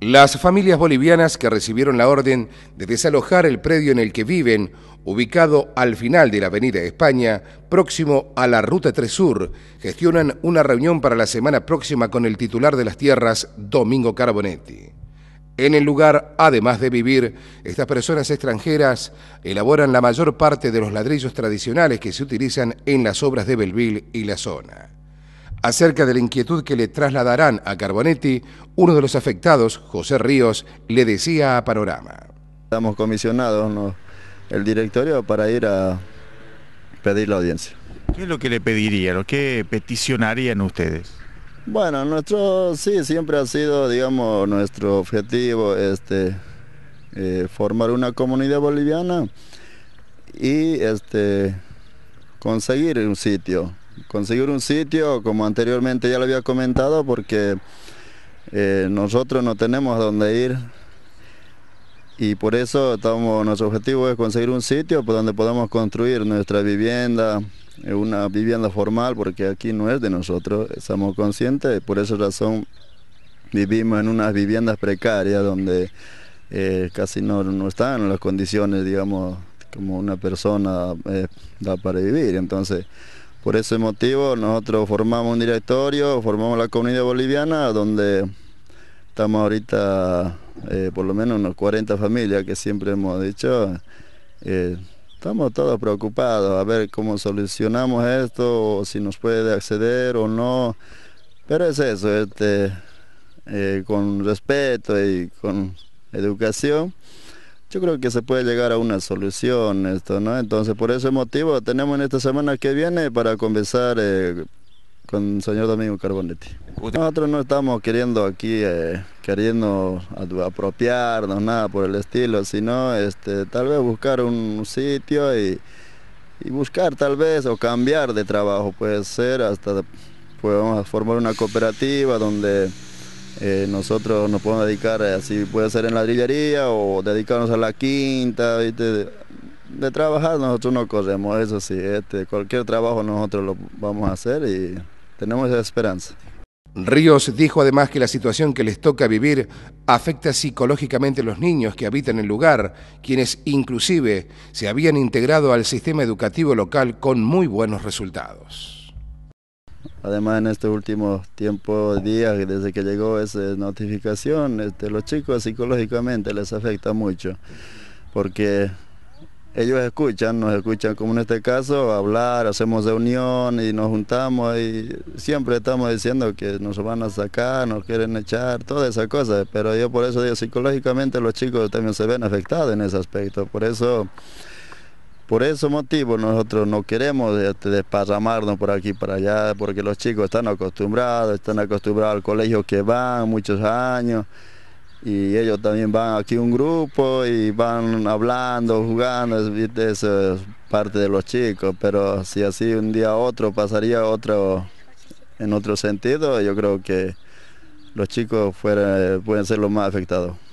Las familias bolivianas que recibieron la orden de desalojar el predio en el que viven, ubicado al final de la Avenida España, próximo a la Ruta 3 Sur, gestionan una reunión para la semana próxima con el titular de las tierras, Domingo Carbonetti. En el lugar, además de vivir, estas personas extranjeras elaboran la mayor parte de los ladrillos tradicionales que se utilizan en las obras de Belville y la zona acerca de la inquietud que le trasladarán a Carbonetti, uno de los afectados, José Ríos, le decía a Panorama. Estamos comisionados el directorio para ir a pedir la audiencia. ¿Qué es lo que le pedirían? ¿Qué peticionarían ustedes? Bueno, nuestro, sí, siempre ha sido, digamos, nuestro objetivo este, eh, formar una comunidad boliviana y este, conseguir un sitio conseguir un sitio, como anteriormente ya lo había comentado, porque eh, nosotros no tenemos a dónde ir y por eso estamos, nuestro objetivo es conseguir un sitio por donde podamos construir nuestra vivienda, eh, una vivienda formal, porque aquí no es de nosotros, estamos conscientes, por esa razón vivimos en unas viviendas precarias donde eh, casi no, están las condiciones, digamos, como una persona da para vivir. Entonces, por ese motivo nosotros formamos un directorio, formamos la comunidad boliviana donde estamos ahorita eh, por lo menos unos 40 familias que siempre hemos dicho. Eh, estamos todos preocupados a ver cómo solucionamos esto, o si nos puede acceder o no. Pero es eso, este, eh, con respeto y con educación. Yo creo que se puede llegar a una solución esto, ¿no? Entonces, por ese motivo, tenemos en esta semana que viene para conversar eh, con el señor Domingo Carbonetti. Nosotros no estamos queriendo aquí, eh, queriendo apropiarnos, nada por el estilo, sino este, tal vez buscar un sitio y, y buscar tal vez o cambiar de trabajo, puede ser, hasta pues formar una cooperativa donde eh, nosotros nos podemos dedicar, eh, así puede ser en ladrillería o dedicarnos a la quinta, De, trabajar nosotros no corremos, eso sí, este, cualquier trabajo nosotros lo vamos a hacer y tenemos esa esperanza. Ríos dijo además que la situación que les toca vivir afecta psicológicamente a los niños que habitan el lugar, quienes inclusive se habían integrado al sistema educativo local con muy buenos resultados. Además, en estos últimos tiempos, días, desde que llegó esa notificación, este, los chicos psicológicamente les afecta mucho, porque ellos escuchan, nos escuchan como en este caso, hablar, hacemos reunión y nos juntamos y siempre estamos diciendo que nos van a sacar, nos quieren echar, toda esa cosa, pero yo por eso digo, psicológicamente los chicos también se ven afectados en ese aspecto, por eso... Por ese motivo nosotros no queremos eh, este, desparramarnos por aquí para allá, porque los chicos están acostumbrados, están acostumbrados al colegio que van muchos años y ellos también van aquí un grupo y van hablando, jugando, eso es parte de los chicos, pero si así un día otro pasaría otro en otro sentido, yo creo que los chicos fuera, eh, pueden ser los más afectados.